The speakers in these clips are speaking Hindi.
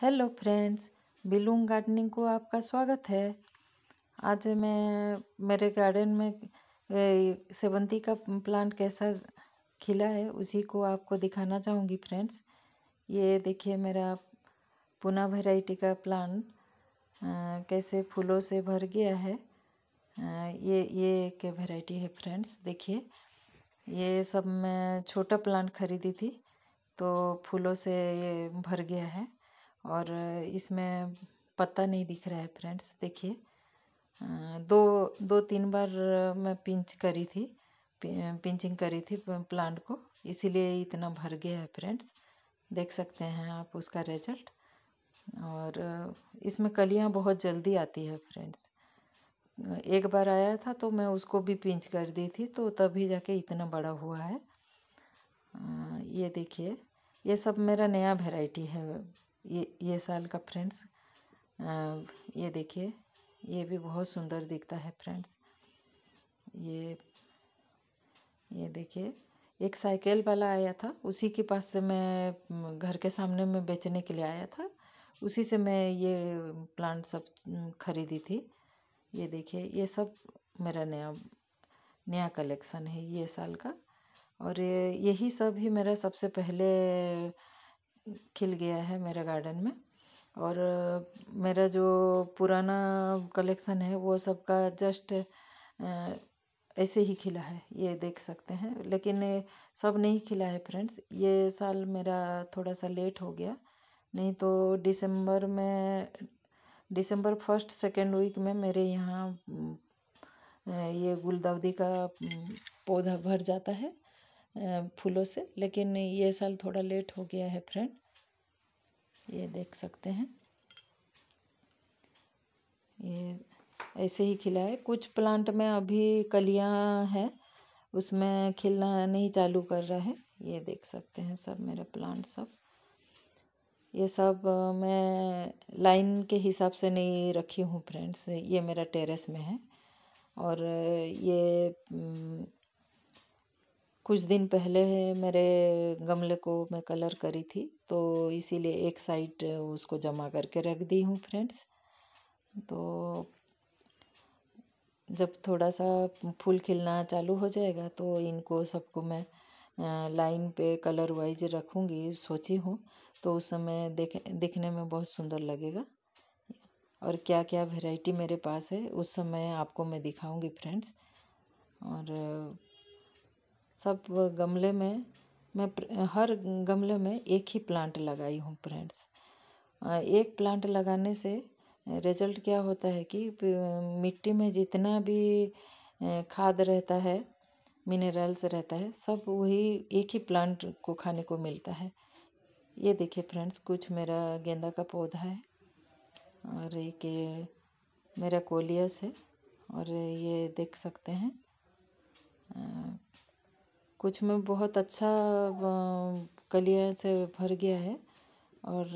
हेलो फ्रेंड्स बिलूंग गार्डनिंग को आपका स्वागत है आज मैं मेरे गार्डन में सेवंती का प्लांट कैसा खिला है उसी को आपको दिखाना चाहूँगी फ्रेंड्स ये देखिए मेरा पुना वेराइटी का प्लांट कैसे फूलों से भर गया है आ, ये ये एक वेराइटी है फ्रेंड्स देखिए ये सब मैं छोटा प्लांट खरीदी थी तो फूलों से ये भर गया है और इसमें पत्ता नहीं दिख रहा है फ्रेंड्स देखिए दो दो तीन बार मैं पिंच करी थी पिंचिंग करी थी प्लांट को इसीलिए इतना भर गया है फ्रेंड्स देख सकते हैं आप उसका रिजल्ट और इसमें कलियां बहुत जल्दी आती है फ्रेंड्स एक बार आया था तो मैं उसको भी पिंच कर दी थी तो तभी जाके इतना बड़ा हुआ है ये देखिए ये सब मेरा नया वेराइटी है ये ये साल का फ्रेंड्स ये देखिए ये भी बहुत सुंदर दिखता है फ्रेंड्स ये ये देखिए एक साइकिल वाला आया था उसी के पास से मैं घर के सामने में बेचने के लिए आया था उसी से मैं ये प्लांट सब खरीदी थी ये देखिए ये सब मेरा नया नया कलेक्शन है ये साल का और यही सब ही मेरा सबसे पहले खिल गया है मेरे गार्डन में और मेरा जो पुराना कलेक्शन है वो सबका जस्ट ऐसे ही खिला है ये देख सकते हैं लेकिन सब नहीं खिला है फ्रेंड्स ये साल मेरा थोड़ा सा लेट हो गया नहीं तो दिसंबर में दिसंबर फर्स्ट सेकेंड वीक में मेरे यहाँ ये गुलदावदी का पौधा भर जाता है फूलों से लेकिन ये साल थोड़ा लेट हो गया है फ्रेंड ये देख सकते हैं ये ऐसे ही खिला है कुछ प्लांट में अभी कलियां हैं उसमें खिलना नहीं चालू कर रहा है ये देख सकते हैं सब मेरा प्लांट सब ये सब मैं लाइन के हिसाब से नहीं रखी हूँ फ्रेंड्स ये मेरा टेरेस में है और ये कुछ दिन पहले मेरे गमले को मैं कलर करी थी तो इसीलिए एक साइड उसको जमा करके रख दी हूँ फ्रेंड्स तो जब थोड़ा सा फूल खिलना चालू हो जाएगा तो इनको सबको मैं लाइन पे कलर वाइज रखूँगी सोची हूँ तो उस समय देख दिखने में बहुत सुंदर लगेगा और क्या क्या वैरायटी मेरे पास है उस समय आपको मैं दिखाऊंगी फ्रेंड्स और सब गमले में मैं हर गमले में एक ही प्लांट लगाई हूँ फ्रेंड्स एक प्लांट लगाने से रिजल्ट क्या होता है कि मिट्टी में जितना भी खाद रहता है मिनरल्स रहता है सब वही एक ही प्लांट को खाने को मिलता है ये देखिए फ्रेंड्स कुछ मेरा गेंदा का पौधा है और एक मेरा कोलियस है और ये देख सकते हैं कुछ में बहुत अच्छा कलिया से भर गया है और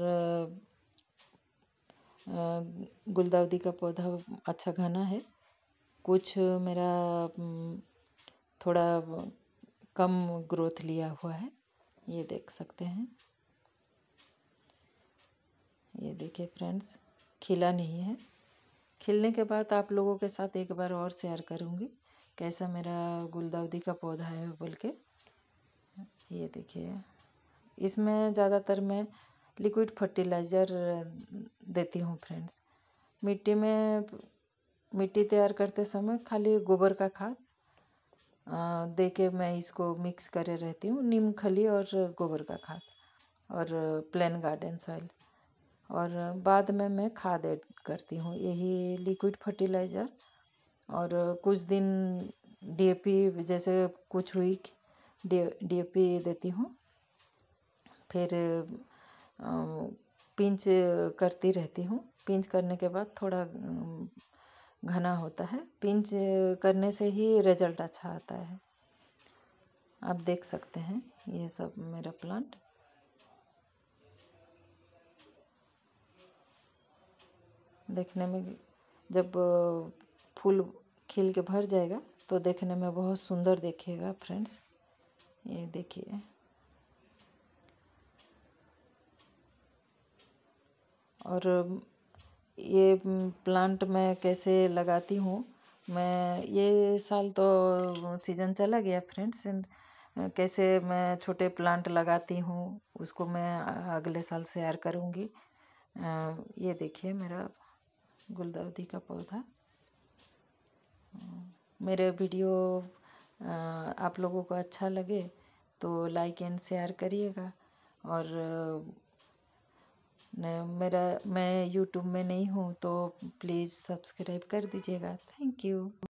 गुलदाउदी का पौधा अच्छा घना है कुछ मेरा थोड़ा कम ग्रोथ लिया हुआ है ये देख सकते हैं ये देखिए फ्रेंड्स खिला नहीं है खिलने के बाद आप लोगों के साथ एक बार और शेयर करूँगी कैसा मेरा गुलदाउदी का पौधा है बोल के ये देखिए इसमें ज़्यादातर मैं लिक्विड फर्टिलाइज़र देती हूँ फ्रेंड्स मिट्टी में मिट्टी तैयार करते समय खाली गोबर का खाद दे के मैं इसको मिक्स करे रहती हूँ नीम खली और गोबर का खाद और प्लेन गार्डन सॉइल और बाद में मैं खाद ऐड करती हूँ यही लिक्विड फर्टिलाइज़र और कुछ दिन डी ए पी जैसे कुछ हुई डीएपी डी ए पी देती हूँ फिर पिंच करती रहती हूँ पिंच करने के बाद थोड़ा घना होता है पिंच करने से ही रिजल्ट अच्छा आता है आप देख सकते हैं ये सब मेरा प्लांट देखने में जब फूल खिल के भर जाएगा तो देखने में बहुत सुंदर देखेगा फ्रेंड्स ये देखिए और ये प्लांट मैं कैसे लगाती हूँ मैं ये साल तो सीज़न चला गया फ्रेंड्स कैसे मैं छोटे प्लांट लगाती हूँ उसको मैं अगले साल शेयर करूँगी ये देखिए मेरा गुलदाउदी का पौधा मेरे वीडियो आप लोगों को अच्छा लगे तो लाइक एंड शेयर करिएगा और मेरा मैं यूट्यूब में नहीं हूँ तो प्लीज़ सब्सक्राइब कर दीजिएगा थैंक यू